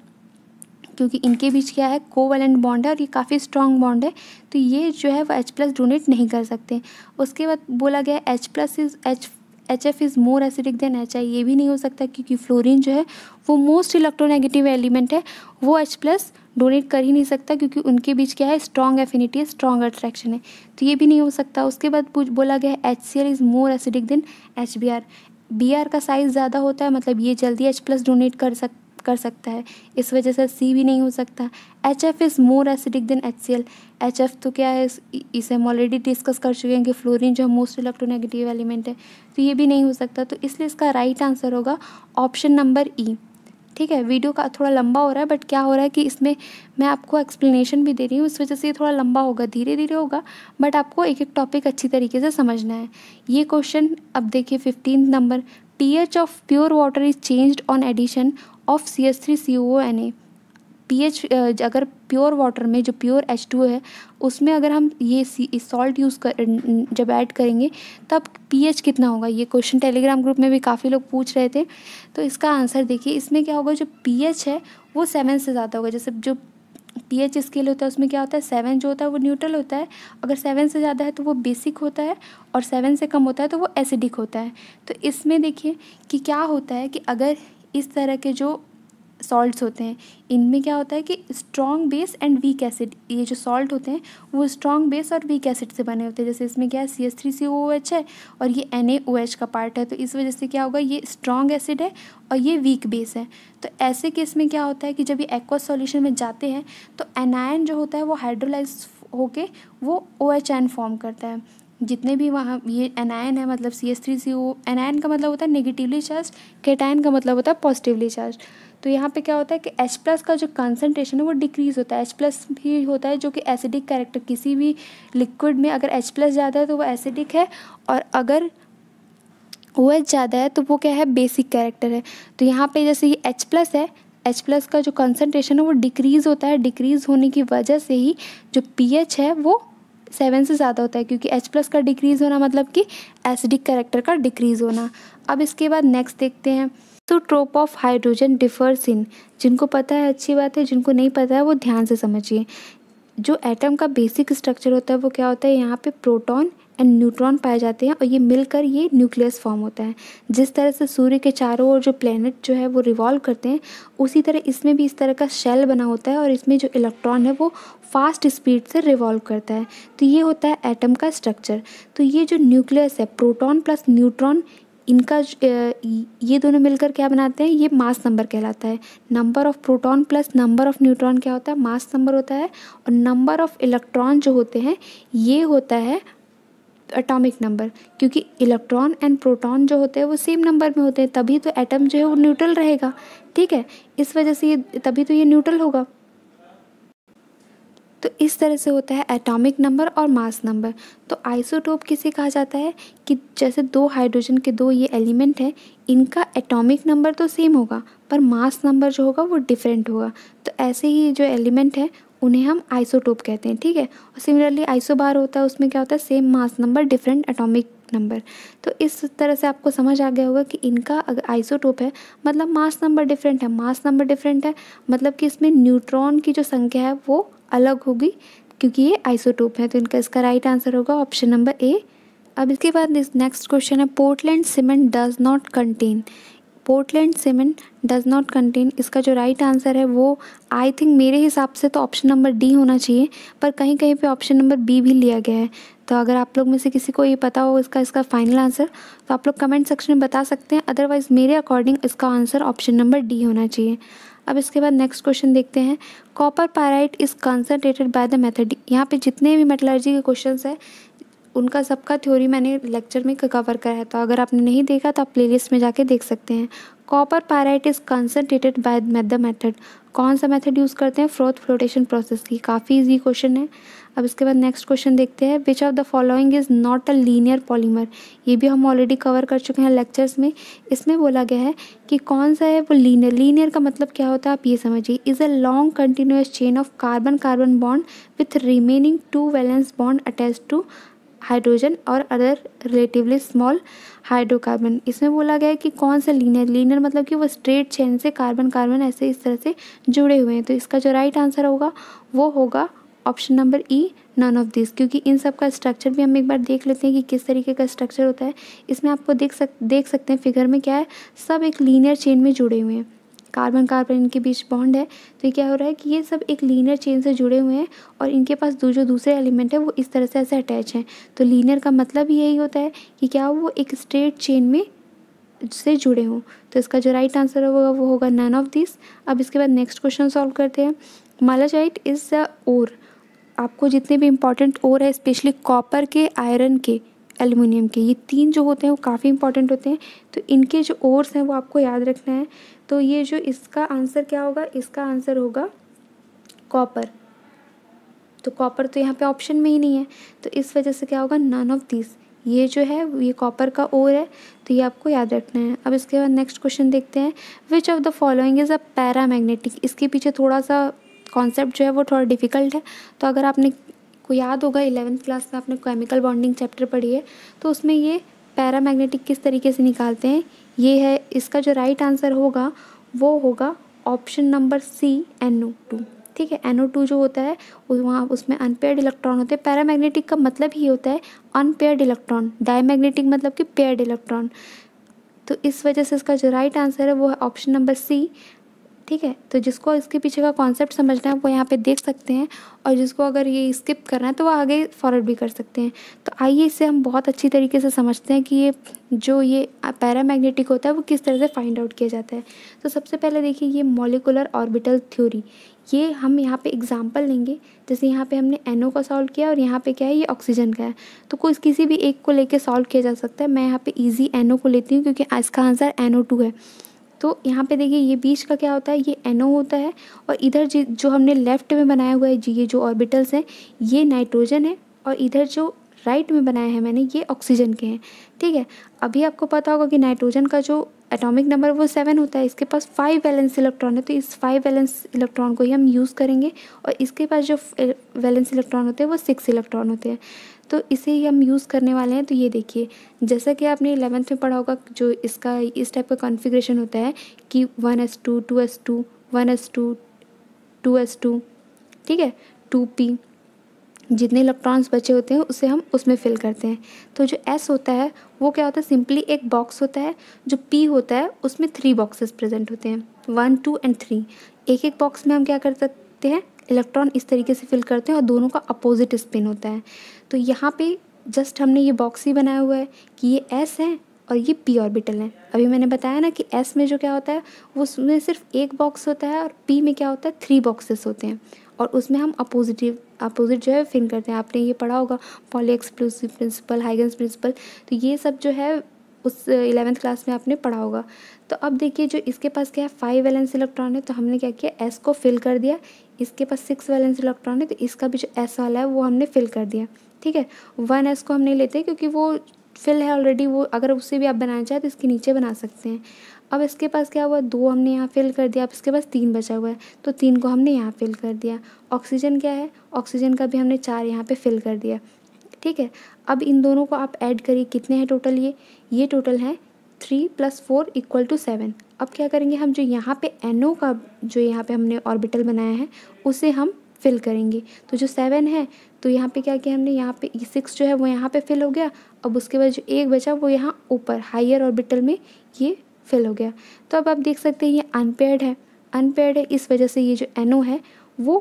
क्योंकि इनके बीच क्या है कोवेलेंट बॉन्ड है और ये काफ़ी स्ट्रॉन्ग बॉन्ड है तो ये जो है वो एच प्लस डोनेट नहीं कर सकते उसके बाद बोला गया H plus is H H F is more acidic than H I ये भी नहीं हो सकता क्योंकि फ्लोरिन जो है वो मोस्ट इलेक्ट्रोनेगेटिव एलिमेंट है वो एच प्लस डोनेट कर ही नहीं सकता क्योंकि उनके बीच क्या है स्ट्रॉन्ग एफिनिटी है स्ट्रॉन्ग अट्रैक्शन है तो ये भी नहीं हो सकता उसके बाद बोला गया है H C R is more acidic than H B R B R का साइज़ ज़्यादा होता है मतलब ये जल्दी एच प्लस डोनेट कर सक कर सकता है इस वजह से सी भी नहीं हो सकता H F is more acidic than H C L H F तो क्या है इसे हम ऑलरेडी डिस्कस कर चुके हैं कि फ्लोरिन जो है मोस्ट इलेक्ट्रोनेगेटिव एलिमेंट है तो ये भी नहीं हो सकता तो इसलिए इसका राइट आंसर होगा ऑप्शन नंबर ई ठीक है वीडियो का थोड़ा लंबा हो रहा है बट क्या हो रहा है कि इसमें मैं आपको एक्सप्लेनेशन भी दे रही हूँ इस वजह से ये थोड़ा लंबा होगा धीरे धीरे होगा बट आपको एक एक टॉपिक अच्छी तरीके से समझना है ये क्वेश्चन अब देखिए fifteen number pH of pure water is changed on addition of C S three C O N A P H अगर प्योर वाटर में जो प्योर एच टू है उसमें अगर हम ये सॉल्ट यूज़ कर जब ऐड करेंगे तब पी एच कितना होगा ये क्वेश्चन टेलीग्राम ग्रुप में भी काफ़ी लोग पूछ रहे थे तो इसका आंसर देखिए इसमें क्या होगा जो पी एच है वो सेवन से ज़्यादा होगा जैसे जो पी एच स्केल होता है उसमें क्या होता है सेवन जो होता है वो न्यूट्रल होता है अगर सेवन से ज़्यादा है तो वो बेसिक होता है और सेवन से कम होता है तो वो एसिडिक होता है तो इसमें देखिए कि क्या होता है कि अगर इस तरह के जो सॉल्ट्स होते हैं इनमें क्या होता है कि strong base and weak acid ये जो सॉल्ट होते हैं वो स्ट्रॉन्ग बेस और वीक एसिड से बने होते हैं जैसे इसमें क्या है C S three C O H है और ये एन ए ओ एच का पार्ट है तो इस वजह से क्या होगा ये स्ट्रॉन्ग एसिड है और ये वीक बेस है तो ऐसे केस में क्या होता है कि जब ये एक्वा सॉल्यूशन में जाते हैं तो एनायन जो होता है वो हाइड्रोलाइज होके वो ओ एच एन फॉर्म करता है जितने भी वहाँ ये एनायन है मतलब C S three C O anion का मतलब होता है नेगेटिवली चार्ज केटायन का मतलब होता है पॉजिटिवली चार्ज तो यहाँ पे क्या होता है कि H प्लस का जो कंसनट्रेशन है वो डिक्रीज़ होता है H प्लस भी होता है जो कि एसिडिक कैरेक्टर किसी भी लिक्विड में अगर H प्लस ज़्यादा है तो वो एसिडिक है और अगर ओ एच ज़्यादा है तो वो क्या है बेसिक कैरेक्टर है तो यहाँ पे जैसे ये एच प्लस है एच प्लस का जो कंसनट्रेशन है वो डिक्रीज़ होता है डिक्रीज़ होने की वजह से ही जो पी एच है वो सेवन से ज़्यादा होता है क्योंकि एच प्लस का डिक्रीज़ होना मतलब कि एसिडिक करेक्टर का डिक्रीज़ होना अब इसके बाद नेक्स्ट देखते हैं तो trope of hydrogen differs in जिनको पता है अच्छी बात है जिनको नहीं पता है वो ध्यान से समझिए जो एटम का बेसिक स्ट्रक्चर होता है वो क्या होता है यहाँ पे प्रोटॉन एंड न्यूट्रॉन पाए जाते हैं और ये मिलकर ये न्यूक्लियस फॉर्म होता है जिस तरह से सूर्य के चारों ओर जो प्लानट जो है वो रिवॉल्व करते हैं उसी तरह इसमें भी इस तरह का शेल बना होता है और इसमें जो इलेक्ट्रॉन है वो फास्ट स्पीड से रिवॉल्व करता है तो ये होता है एटम का स्ट्रक्चर तो ये जो न्यूक्लियस है प्रोटॉन प्लस न्यूट्रॉन इनका ये दोनों मिलकर क्या बनाते हैं ये मास नंबर कहलाता है number of proton plus number of neutron क्या होता है मास नंबर होता है और नंबर ऑफ इलेक्ट्रॉन जो होते हैं ये होता है एटॉमिक नंबर क्योंकि इलेक्ट्रॉन एंड प्रोटॉन जो होते हैं वो सेम नंबर में होते हैं तभी तो एटम जो है वो न्यूट्रल रहेगा ठीक है इस वजह से ये तभी तो ये न्यूट्रल होगा तो इस तरह से होता है एटॉमिक नंबर और मास नंबर तो आइसोटोप किसे कहा जाता है कि जैसे दो हाइड्रोजन के दो ये एलिमेंट हैं इनका एटॉमिक नंबर तो सेम होगा पर मास नंबर जो होगा वो डिफरेंट होगा तो ऐसे ही जो एलिमेंट है उन्हें हम आइसोटोप कहते हैं ठीक है और सिमिलरली आइसोबार होता है उसमें क्या होता है same mass number different atomic number तो इस तरह से आपको समझ आ गया होगा कि इनका अगर आइसोटोप है मतलब मास नंबर डिफरेंट है मास नंबर डिफरेंट है मतलब कि इसमें न्यूट्रॉन की जो संख्या है वो अलग होगी क्योंकि ये आइसोटोप है तो इनका इसका राइट आंसर होगा ऑप्शन नंबर ए अब इसके बाद नेक्स्ट क्वेश्चन है Portland cement does not contain Portland cement does not contain इसका जो राइट right आंसर है वो आई थिंक मेरे हिसाब से तो ऑप्शन नंबर डी होना चाहिए पर कहीं कहीं पे ऑप्शन नंबर बी भी लिया गया है तो अगर आप लोग में से किसी को ये पता हो इसका इसका फाइनल आंसर तो आप लोग कमेंट सेक्शन में बता सकते हैं अदरवाइज़ मेरे अकॉर्डिंग इसका आंसर ऑप्शन नंबर डी होना चाहिए अब इसके बाद नेक्स्ट क्वेश्चन देखते हैं copper pyrite is concentrated by the method यहाँ पे जितने भी मेटलर्जी के क्वेश्चन हैं उनका सबका थ्योरी मैंने लेक्चर में कवर कराया था तो अगर आपने नहीं देखा तो आप प्लेलिस्ट में जाके देख सकते हैं copper pyrite is concentrated by the method कौन सा मेथड यूज़ करते हैं फ्रोथ फ्लोटेशन प्रोसेस की काफ़ी इजी क्वेश्चन है अब इसके बाद नेक्स्ट क्वेश्चन देखते हैं which of the following is not a linear polymer ये भी हम ऑलरेडी कवर कर चुके हैं लेक्चर्स में इसमें बोला गया है कि कौन सा है वो लीनियर लीनियर का मतलब क्या होता है आप ये समझिए is a long continuous chain of carbon carbon bond with remaining two valence bond attach to hydrogen और अदर रिलेटिवली स्मॉल हाइड्रोकार्बन इसमें बोला गया है कि कौन सा लीनियर लीनियर मतलब कि वो स्ट्रेट चेन से कार्बन कार्बन ऐसे इस तरह से जुड़े हुए हैं तो इसका जो राइट आंसर होगा वो होगा option number E none of this क्योंकि इन सब का स्ट्रक्चर भी हम एक बार देख लेते हैं कि किस तरीके का स्ट्रक्चर होता है इसमें आपको देख सक देख सकते हैं फिगर में क्या है सब एक लीनियर चेन में जुड़े हुए हैं कार्बन कार्बन इनके बीच बॉन्ड है तो ये क्या हो रहा है कि ये सब एक लीनियर चेन से जुड़े हुए हैं और इनके पास दो जो दूसरे एलिमेंट है वो इस तरह से ऐसे अटैच हैं तो लीनियर का मतलब यही होता है कि क्या वो एक स्ट्रेट चेन में से जुड़े हों तो इसका जो राइट आंसर होगा वो होगा नन ऑफ दिस अब इसके बाद नेक्स्ट क्वेश्चन सॉल्व करते हैं मालाजाइट इज़ द ओर आपको जितने भी इंपॉर्टेंट ओर है स्पेशली कॉपर के आयरन के एल्युमिनियम के ये तीन जो होते हैं वो काफ़ी इंपॉर्टेंट होते हैं तो इनके जो ओर्स हैं वो आपको याद रखना है तो ये जो इसका आंसर क्या होगा इसका आंसर होगा कॉपर तो कॉपर तो यहाँ पे ऑप्शन में ही नहीं है तो इस वजह से क्या होगा नन ऑफ दिस ये जो है ये कॉपर का ओर है तो ये आपको याद रखना है अब इसके बाद नेक्स्ट क्वेश्चन देखते हैं which of the following is a paramagnetic इसके पीछे थोड़ा सा कॉन्सेप्ट जो है वो थोड़ा डिफ़िकल्ट है तो अगर आपने को याद होगा इलेवेंथ क्लास में आपने केमिकल बॉन्डिंग चैप्टर पढ़ी है तो उसमें ये पैरा मैग्नेटिक किस तरीके से निकालते हैं ये है इसका जो राइट आंसर होगा वो होगा option number C N O two ठीक है एन टू जो होता है वहाँ उसमें अनपेयर्ड इलेक्ट्रॉन होते हैं पैरामैग्नेटिक का मतलब ही होता है अनपेयर्ड इलेक्ट्रॉन डायमैग्नेटिक मतलब कि पेयर्ड इलेक्ट्रॉन तो इस वजह से इसका जो राइट आंसर है वो है ऑप्शन नंबर सी ठीक है तो जिसको इसके पीछे का कॉन्सेप्ट समझना है वो यहाँ पे देख सकते हैं और जिसको अगर ये स्किप करना है तो वह आगे फॉरवर्ड भी कर सकते हैं तो आइए इसे हम बहुत अच्छी तरीके से समझते हैं कि ये जो ये पैरामैग्नेटिक होता है वो किस तरह से फाइंड आउट किया जाता है तो सबसे पहले देखिए ये मोलिकुलर ऑर्बिटल थ्योरी ये हम यहाँ पे एग्जाम्पल लेंगे जैसे यहाँ पे हमने एनओ का सॉल्व किया और यहाँ पे क्या है ये ऑक्सीजन का है तो कोई किसी भी एक को लेके सॉल्व किया जा सकता है मैं यहाँ पे इजी एनओ को लेती हूँ क्योंकि इसका आंसर एनओ टू है तो यहाँ पे देखिए ये बीच का क्या होता है ये एनओ होता है और इधर जो हमने लेफ्ट में बनाया हुआ है ये जो ऑर्बिटल्स हैं ये नाइट्रोजन है और इधर जो राइट में बनाया है मैंने ये ऑक्सीजन के हैं ठीक है अभी आपको पता होगा कि नाइट्रोजन का जो एटॉमिक नंबर वो सेवन होता है इसके पास फाइव वैलेंस इलेक्ट्रॉन है तो इस फाइव वैलेंस इलेक्ट्रॉन को ही हम यूज़ करेंगे और इसके पास जो वैलेंस इलेक्ट्रॉन होते हैं वो सिक्स इलेक्ट्रॉन होते हैं तो इसे ही हम यूज़ करने वाले हैं तो ये देखिए जैसा कि आपने इलेवेंथ में पढ़ा होगा जो इसका इस टाइप का कॉन्फिग्रेशन होता है कि one S two two S two one S two two S two ठीक है टू पी जितने इलेक्ट्रॉन्स बचे होते हैं उसे हम उसमें फिल करते हैं तो जो एस होता है वो क्या होता है सिंपली एक बॉक्स होता है जो पी होता है उसमें थ्री बॉक्सेस प्रेजेंट होते हैं वन टू एंड थ्री एक एक बॉक्स में हम क्या कर सकते हैं इलेक्ट्रॉन इस तरीके से फिल करते हैं और दोनों का अपोजिट स्पिन होता है तो यहाँ पर जस्ट हमने ये बॉक्स ही बनाया हुआ है कि ये एस है और ये पी ऑर्बिटल हैं अभी मैंने बताया ना कि एस में जो क्या होता है उसमें सिर्फ एक बॉक्स होता है और पी में क्या होता है थ्री बॉक्सेस होते हैं और उसमें हम अपोजिटिव अपोजिट जो है फिन करते हैं आपने ये पढ़ा होगा Pauli exclusive principle Huygens principle तो ये सब जो है उस इलेवेंथ क्लास में आपने पढ़ा होगा तो अब देखिए जो इसके पास क्या है फाइव वैलेंस इलेक्ट्रॉन है तो हमने क्या किया एस को फिल कर दिया इसके पास सिक्स वैलेंस इलेक्ट्रॉन है तो इसका भी जो एस वाला है वो हमने फिल कर दिया ठीक है वन एस को हम नहीं लेते क्योंकि वो फिल है ऑलरेडी वो अगर उससे भी आप बनाना चाहें तो इसके नीचे बना सकते हैं अब इसके पास क्या हुआ दो हमने यहाँ फिल कर दिया अब इसके पास तीन बचा हुआ है तो तीन को हमने यहाँ फिल कर दिया ऑक्सीजन क्या है ऑक्सीजन का भी हमने चार यहाँ पे फिल कर दिया ठीक है अब इन दोनों को आप ऐड करिए कितने हैं टोटल ये ये टोटल है three plus four equal to seven अब क्या करेंगे हम जो यहाँ पे एनओ NO का जो यहाँ पे हमने ऑर्बिटल बनाया है उसे हम फिल करेंगे तो जो सेवन है तो यहाँ पे क्या किया हमने यहाँ पे सिक्स जो है वो यहाँ पे फिल हो गया अब उसके बाद जो एक बचा वो यहाँ ऊपर हायर ऑर्बिटल में ये फिल हो गया तो अब आप देख सकते हैं ये अनपेड है अनपेड है इस वजह से ये जो एनओ है वो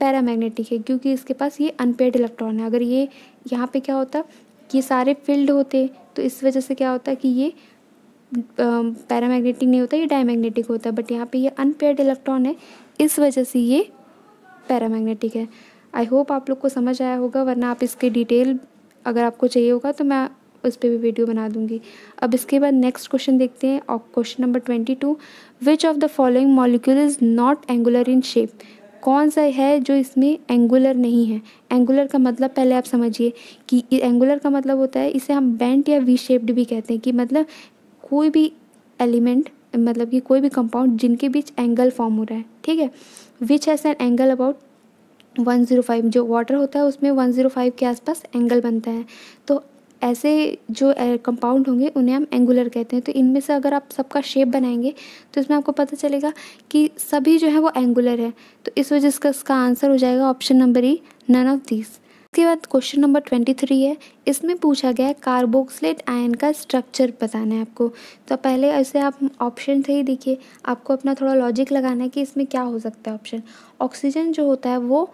पैरामैग्नेटिक है क्योंकि इसके पास ये अनपेड इलेक्ट्रॉन है अगर ये यहाँ पे क्या होता कि सारे फील्ड होते तो इस वजह से क्या होता कि ये पैरामैग्नेटिक नहीं होता ये डायमैग्नेटिक होता बट यहाँ पे ये अनपेड इलेक्ट्रॉन है इस वजह से ये पैरामैग्नेटिक है आई होप आप लोग को समझ आया होगा वरना आप इसके डिटेल अगर आपको चाहिए होगा तो मैं उस पर भी वीडियो बना दूंगी अब इसके बाद नेक्स्ट क्वेश्चन देखते हैं question number twenty two which of the following molecule is not angular in shape कौन सा है जो इसमें एंगुलर नहीं है एंगुलर का मतलब पहले आप समझिए कि एंगुलर का मतलब होता है इसे हम बेंट या वी शेप्ड भी कहते हैं कि मतलब कोई भी एलिमेंट मतलब कि कोई भी कंपाउंड जिनके बीच एंगल फॉर्म हो रहा है ठीक है which has an angle about 105 जो वाटर होता है उसमें 105 के आसपास एंगल बनता है तो ऐसे जो कंपाउंड होंगे उन्हें हम एंगुलर कहते हैं तो इनमें से अगर आप सबका शेप बनाएंगे तो इसमें आपको पता चलेगा कि सभी जो है वो एंगुलर है तो इस वजह से इसका आंसर हो जाएगा option number E none of this इसके बाद क्वेश्चन नंबर ट्वेंटी थ्री है इसमें पूछा गया है कार्बोक्सलेट आयन का स्ट्रक्चर बताना है आपको तो पहले ऐसे आप ऑप्शन से ही देखिए आपको अपना थोड़ा लॉजिक लगाना है कि इसमें क्या हो सकता है ऑप्शन ऑक्सीजन जो होता है वो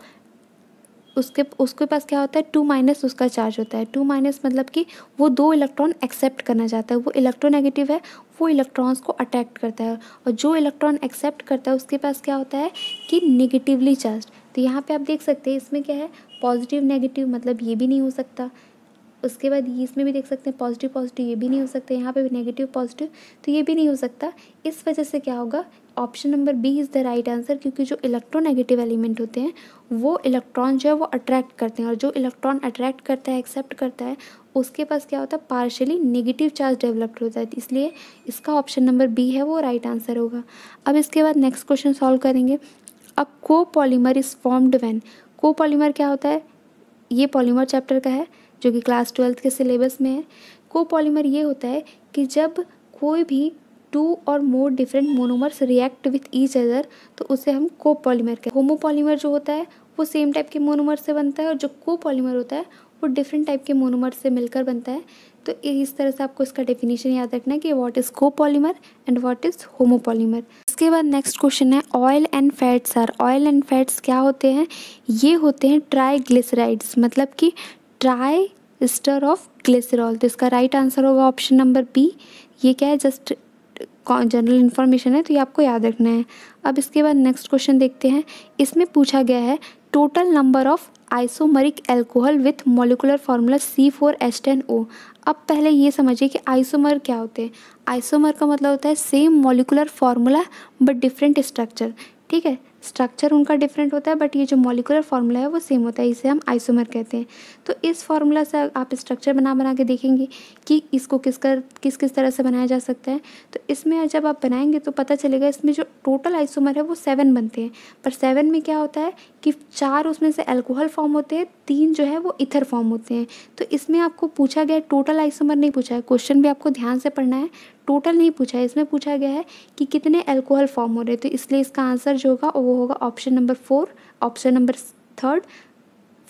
उसके उसके पास क्या होता है टू माइनस उसका चार्ज होता है टू माइनस मतलब कि वो दो इलेक्ट्रॉन एक्सेप्ट करना चाहता है वो इलेक्ट्रोनेगेटिव है वो इलेक्ट्रॉन्स को अट्रैक्ट करता है और जो इलेक्ट्रॉन एक्सेप्ट करता है उसके पास क्या होता है कि निगेटिवली चार्ज तो यहाँ पे आप देख सकते हैं इसमें क्या है पॉजिटिव नेगेटिव मतलब ये भी नहीं हो सकता उसके बाद ये इसमें भी देख सकते हैं पॉजिटिव पॉजिटिव ये भी नहीं हो सकता यहाँ पे भी नेगेटिव पॉजिटिव तो ये भी नहीं हो सकता इस वजह से क्या होगा option number B is the right answer क्योंकि जो इलेक्ट्रोनेगेटिव एलिमेंट होते हैं वो इलेक्ट्रॉन जो है वो अट्रैक्ट करते हैं और जो इलेक्ट्रॉन अट्रैक्ट करता है एक्सेप्ट करता है उसके पास क्या होता है पार्शली नेगेटिव चार्ज डेवलप्ड होता है इसलिए इसका ऑप्शन नंबर बी है वो राइट right आंसर होगा अब इसके बाद नेक्स्ट क्वेश्चन सॉल्व करेंगे अब को polymer is formed when copolymer क्या होता है ये पॉलीमर चैप्टर का है जो कि क्लास ट्वेल्थ के सिलेबस में है कोपॉलीमर ये होता है कि जब कोई भी टू और more different monomers react with each other तो उसे हम कोपॉलीमर कहते हैं होमोपॉलीमर जो होता है वो सेम टाइप के मोनोमर से बनता है और जो कोपॉलीमर होता है वो डिफरेंट टाइप के मोनोमर से मिलकर बनता है तो इस तरह से आपको इसका डेफिनेशन याद रखना है कि what is copolymer and what is homopolymer इसके बाद नेक्स्ट क्वेश्चन है oil and fats are oil and fats क्या होते हैं ये होते हैं ट्राईग्लिसराइड्स मतलब कि ट्राई स्टर ऑफ ग्लिसरॉल तो इसका राइट आंसर होगा ऑप्शन नंबर बी ये क्या है जस्ट जनरल इन्फॉर्मेशन है तो ये आपको याद रखना है अब इसके बाद नेक्स्ट क्वेश्चन देखते हैं इसमें पूछा गया है total number of isomeric alcohol with molecular formula C four S ten O अब पहले ये समझिए कि आइसोमर क्या होते हैं आइसोमर का मतलब होता है same molecular formula but different structure ठीक है स्ट्रक्चर उनका डिफरेंट होता है बट ये जो मॉलिकुलर फार्मूला है वो सेम होता है इसे हम आइसोमर कहते हैं तो इस फार्मूला से आप स्ट्रक्चर बना बना के देखेंगे कि इसको किस कर किस किस तरह से बनाया जा सकता है तो इसमें जब आप बनाएंगे तो पता चलेगा इसमें जो टोटल आइसोमर है वो सेवन बनते हैं पर सेवन में क्या होता है कि चार उसमें से एल्कोहल फॉर्म होते हैं तीन जो है वो इथर फॉर्म होते हैं तो इसमें आपको पूछा गया टोटल आइसोमर नहीं पूछा है क्वेश्चन भी आपको ध्यान से पढ़ना है टोटल नहीं पूछा है इसमें पूछा गया है कि कितने अल्कोहल फॉर्म हो रहे तो इसलिए इसका आंसर जो होगा वो होगा option number four option number third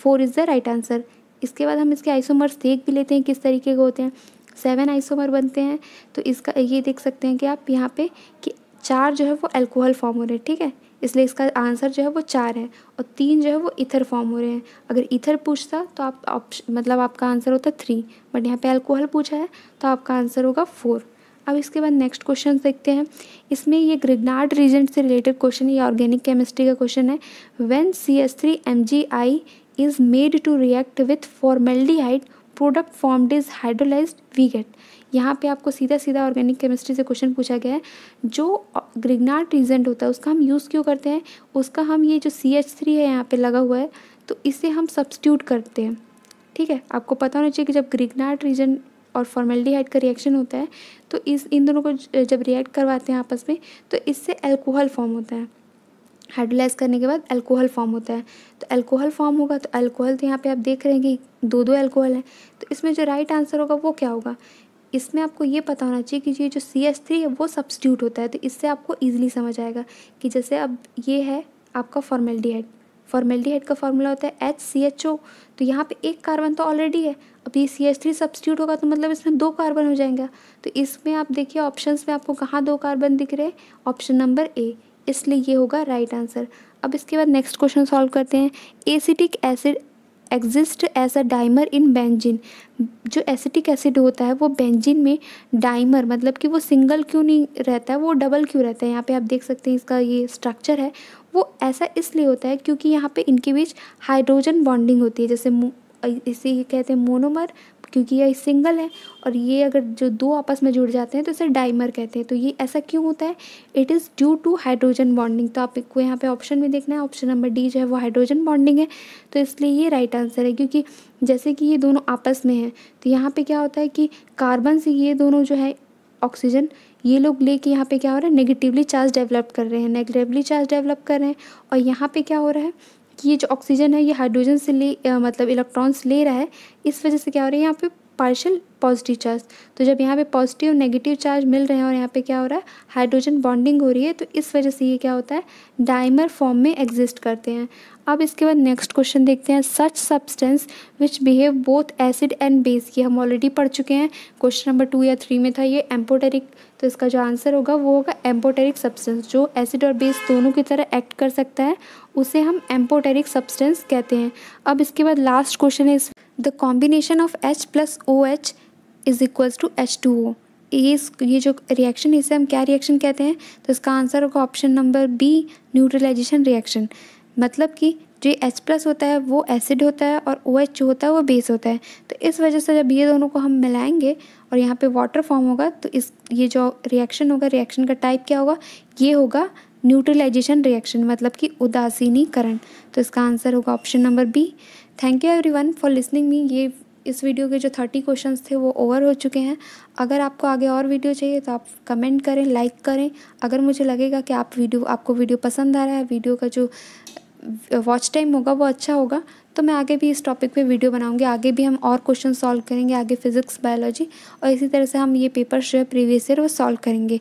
four is the right answer इसके बाद हम इसके आइसोमर्स देख भी लेते हैं किस तरीके के होते हैं सेवन आइसोमर बनते हैं तो इसका ये देख सकते हैं कि आप यहाँ पे कि चार जो है वो अल्कोहल फॉर्म हो रहे हैं ठीक है इसलिए इसका आंसर जो है वो चार है और तीन जो है वो इथर फॉर्म हो रहे हैं अगर इथर पूछता तो आप ऑप्शन मतलब आपका आंसर होता थ्री बट यहाँ पे अल्कोहल पूछा है तो आपका आंसर होगा फोर अब इसके बाद नेक्स्ट क्वेश्चन देखते हैं इसमें ये ग्रिगनार्ड रीजेंट से रिलेटेड क्वेश्चन ये ऑर्गेनिक केमिस्ट्री का क्वेश्चन है when C S three M G I is made to react with formaldehyde product formed is hydrolyse we get यहाँ पे आपको सीधा सीधा ऑर्गेनिक केमिस्ट्री से क्वेश्चन पूछा गया है जो ग्रिगनार्ड रीजेंट होता है उसका हम यूज़ क्यों करते हैं उसका हम ये जो सी एच थ्री है यहाँ पर लगा हुआ है तो इसे हम सब्सट्यूट करते हैं ठीक है आपको पता होना चाहिए कि जब ग्रिगनार्ड रीजेंट और फॉर्मेल्डिहाइड का रिएक्शन होता है तो इस इन दोनों को जब रिएक्ट करवाते हैं आपस में तो इससे एल्कोहल फॉर्म होता है हाइड्रोलाइज करने के बाद अल्कोहल फॉर्म होता है तो अल्कोहल फॉर्म होगा तो अल्कोहल तो यहाँ पे आप देख रहे हैं कि दो दो अल्कोहल है तो इसमें जो राइट आंसर होगा वो क्या होगा इसमें आपको ये पता होना चाहिए कि ये जो सी एस थ्री है वो सब्सिट्यूट होता है तो इससे आपको ईजिली समझ आएगा कि जैसे अब ये है आपका फॉर्मेल्डिहाइड फॉर्मेल्डिहाइड का फॉर्मूला होता है एच सी एच ओ तो यहाँ पे एक कार्बन तो ऑलरेडी है अब ये सी एच थ्री सब्सिट्यूट होगा तो मतलब इसमें दो कार्बन हो जाएंगे तो इसमें आप देखिए ऑप्शंस में आपको कहाँ दो कार्बन दिख रहे हैं ऑप्शन नंबर ए इसलिए ये होगा राइट आंसर अब इसके बाद नेक्स्ट क्वेश्चन सॉल्व करते हैं acetic acid exist as a dimer in benzene जो एसिटिक एसिड होता है वो बेंजिन में डाइमर मतलब कि वो सिंगल क्यों नहीं रहता है वो डबल क्यों रहता है यहाँ पे आप देख सकते हैं इसका ये स्ट्रक्चर है वो ऐसा इसलिए होता है क्योंकि यहाँ पे इनके बीच हाइड्रोजन बॉन्डिंग होती है जैसे इसे कहते हैं मोनोमर क्योंकि ये सिंगल है और ये अगर जो दो आपस में जुड़ जाते हैं तो इसे डाइमर कहते हैं तो ये ऐसा क्यों होता है it is due to hydrogen bonding तो आपको यहाँ पे ऑप्शन में देखना है ऑप्शन नंबर डी जो है वो हाइड्रोजन बॉन्डिंग है तो इसलिए ये राइट आंसर है क्योंकि जैसे कि ये दोनों आपस में हैं तो यहाँ पर क्या होता है कि कार्बन से ये दोनों जो है ऑक्सीजन ये लोग लेके यहाँ पे क्या हो रहा है नेगेटिवली चार्ज डेवलप कर रहे हैं नेगेटिवली चार्ज डेवलप कर रहे हैं और यहाँ पे क्या हो रहा है कि ये जो ऑक्सीजन है ये हाइड्रोजन से ले मतलब इलेक्ट्रॉन्स ले रहा है इस वजह से क्या हो रहा है यहाँ पे पार्शल पॉजिटिव चार्ज तो जब यहाँ पे पॉजिटिव नेगेटिव चार्ज मिल रहे हैं और यहाँ पे क्या हो रहा है हाइड्रोजन बॉन्डिंग हो रही है तो इस वजह से ये क्या होता है डाइमर फॉर्म में एग्जिस्ट करते हैं अब इसके बाद नेक्स्ट क्वेश्चन देखते हैं such substance which behave both acid and base ये हम ऑलरेडी पढ़ चुके हैं क्वेश्चन नंबर टू या थ्री में था ये एम्पोटेरिक तो इसका जो आंसर होगा वो होगा एम्पोटेरिक सब्सटेंस जो एसिड और बेस दोनों की तरह एक्ट कर सकता है उसे हम एम्पोटेरिक सब्सटेंस कहते हैं अब इसके बाद लास्ट क्वेश्चन है the combination of H plus O H is equals to H two O इस ये जो रिएक्शन इसे हम क्या रिएक्शन कहते हैं तो इसका आंसर होगा option number B neutralization reaction मतलब कि जो एच प्लस होता है वो एसिड होता है और ओ OH होता है वो बेस होता है तो इस वजह से जब ये दोनों को हम मिलाएंगे और यहाँ पे वाटर फॉर्म होगा तो इस ये जो रिएक्शन होगा रिएक्शन का टाइप क्या होगा ये होगा न्यूट्रलाइजेशन रिएक्शन मतलब कि उदासीनीकरण तो इसका आंसर होगा option number B thank you one for listening me ये इस वीडियो के जो थर्टी क्वेश्चंस थे वो ओवर हो चुके हैं अगर आपको आगे और वीडियो चाहिए तो आप कमेंट करें लाइक करें अगर मुझे लगेगा कि आप वीडियो आपको वीडियो पसंद आ रहा है वीडियो का जो वॉच टाइम होगा वो अच्छा होगा तो मैं आगे भी इस टॉपिक पे वीडियो बनाऊंगी आगे भी हम और क्वेश्चन सॉल्व करेंगे आगे फिजिक्स बायोलॉजी और इसी तरह से हम ये पेपर जो है प्रीवियस ईयर वो सॉल्व करेंगे